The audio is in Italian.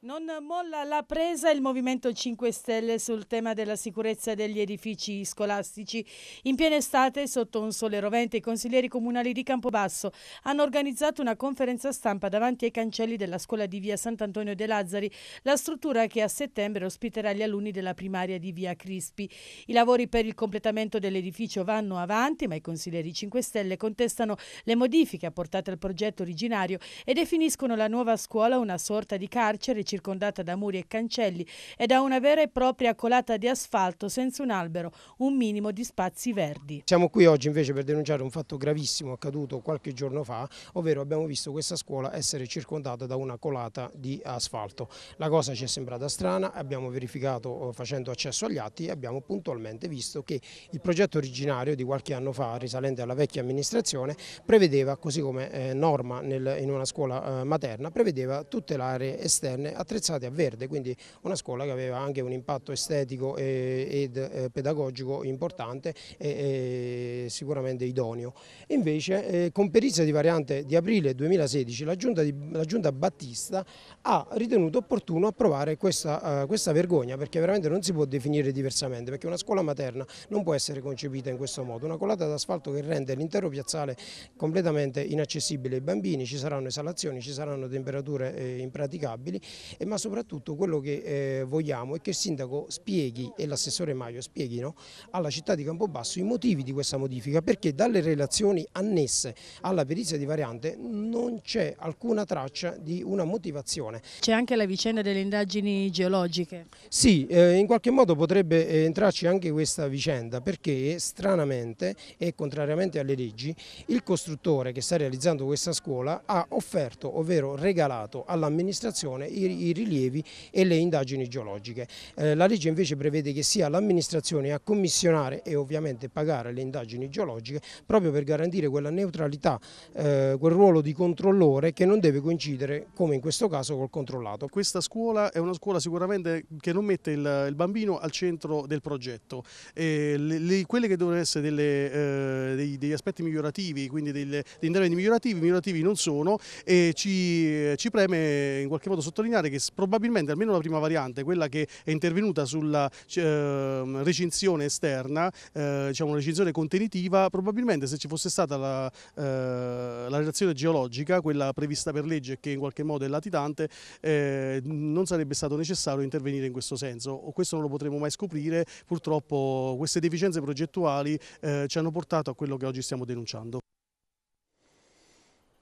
Non molla la presa il Movimento 5 Stelle sul tema della sicurezza degli edifici scolastici. In piena estate, sotto un sole rovente, i consiglieri comunali di Campobasso hanno organizzato una conferenza stampa davanti ai cancelli della scuola di via Sant'Antonio de Lazzari, la struttura che a settembre ospiterà gli alunni della primaria di via Crispi. I lavori per il completamento dell'edificio vanno avanti, ma i consiglieri 5 Stelle contestano le modifiche apportate al progetto originario e definiscono la nuova scuola una sorta di carcere circondata da muri e cancelli e da una vera e propria colata di asfalto senza un albero, un minimo di spazi verdi. Siamo qui oggi invece per denunciare un fatto gravissimo accaduto qualche giorno fa, ovvero abbiamo visto questa scuola essere circondata da una colata di asfalto. La cosa ci è sembrata strana, abbiamo verificato eh, facendo accesso agli atti e abbiamo puntualmente visto che il progetto originario di qualche anno fa, risalente alla vecchia amministrazione, prevedeva, così come eh, norma in una scuola eh, materna, prevedeva tutte le aree esterne attrezzati a verde, quindi una scuola che aveva anche un impatto estetico ed eh, pedagogico importante e sicuramente idoneo. Invece eh, con perizia di variante di aprile 2016 la giunta, di, la giunta Battista ha ritenuto opportuno approvare questa, eh, questa vergogna perché veramente non si può definire diversamente perché una scuola materna non può essere concepita in questo modo, una colata d'asfalto che rende l'intero piazzale completamente inaccessibile ai bambini, ci saranno esalazioni, ci saranno temperature impraticabili eh, ma soprattutto quello che eh, vogliamo è che il sindaco spieghi e l'assessore Maio spieghino alla città di Campobasso i motivi di questa modifica perché dalle relazioni annesse alla perizia di variante non c'è alcuna traccia di una motivazione. C'è anche la vicenda delle indagini geologiche? Sì, eh, in qualche modo potrebbe eh, entrarci anche questa vicenda perché stranamente e contrariamente alle leggi il costruttore che sta realizzando questa scuola ha offerto ovvero regalato all'amministrazione i i rilievi e le indagini geologiche. Eh, la legge invece prevede che sia l'amministrazione a commissionare e ovviamente pagare le indagini geologiche proprio per garantire quella neutralità, eh, quel ruolo di controllore che non deve coincidere come in questo caso col controllato. Questa scuola è una scuola sicuramente che non mette il, il bambino al centro del progetto, eh, le, le, quelle che devono essere delle, eh, dei, degli aspetti migliorativi, quindi delle, degli interventi migliorativi, migliorativi non sono e ci, ci preme in qualche modo sottolineare pensare che probabilmente almeno la prima variante, quella che è intervenuta sulla eh, recinzione esterna, eh, diciamo una recinzione contenitiva, probabilmente se ci fosse stata la, eh, la, relazione geologica, quella prevista per legge che in qualche modo è latitante, eh, non sarebbe stato necessario intervenire in questo senso. O questo non lo potremo mai scoprire, purtroppo queste deficienze progettuali eh, ci hanno portato a quello che oggi stiamo denunciando.